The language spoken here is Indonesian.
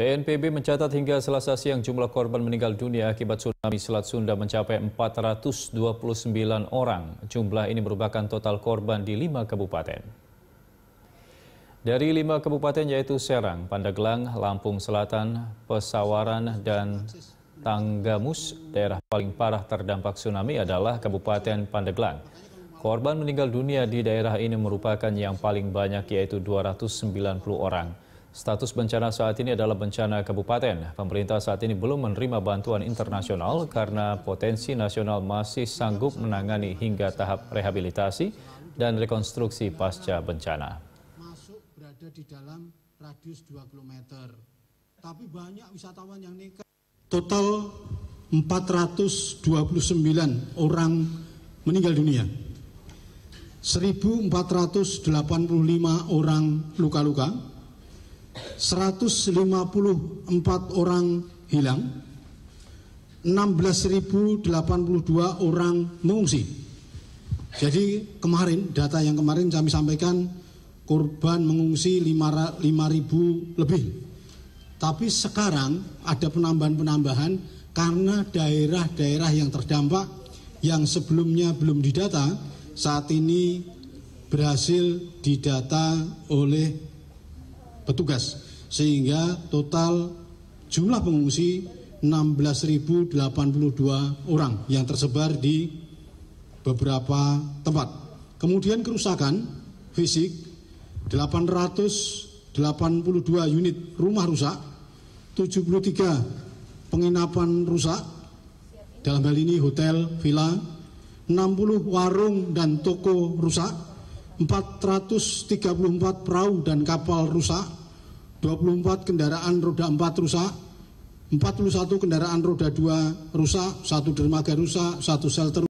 BNPB mencatat hingga selasa siang jumlah korban meninggal dunia akibat tsunami Selat Sunda mencapai 429 orang. Jumlah ini merupakan total korban di lima kabupaten. Dari lima kabupaten yaitu Serang, Pandeglang, Lampung Selatan, Pesawaran, dan Tanggamus, daerah paling parah terdampak tsunami adalah Kabupaten Pandeglang. Korban meninggal dunia di daerah ini merupakan yang paling banyak yaitu 290 orang. Status bencana saat ini adalah bencana kabupaten. Pemerintah saat ini belum menerima bantuan internasional karena potensi nasional masih sanggup menangani hingga tahap rehabilitasi dan rekonstruksi pasca bencana. Masuk berada di dalam radius 2 km. Tapi banyak wisatawan yang nekat. Total 429 orang meninggal dunia. 1.485 orang luka-luka 154 orang hilang, 16.082 orang mengungsi. Jadi kemarin, data yang kemarin kami sampaikan, korban mengungsi 5.000 lebih. Tapi sekarang ada penambahan-penambahan karena daerah-daerah yang terdampak yang sebelumnya belum didata, saat ini berhasil didata oleh petugas sehingga total jumlah pengungsi 16.082 orang yang tersebar di beberapa tempat. Kemudian kerusakan fisik 882 unit rumah rusak, 73 penginapan rusak, dalam hal ini hotel, villa, 60 warung dan toko rusak, 434 perahu dan kapal rusak, 24 kendaraan roda 4 rusak, 41 kendaraan roda 2 rusak, 1 dermaga rusak, 1 shelter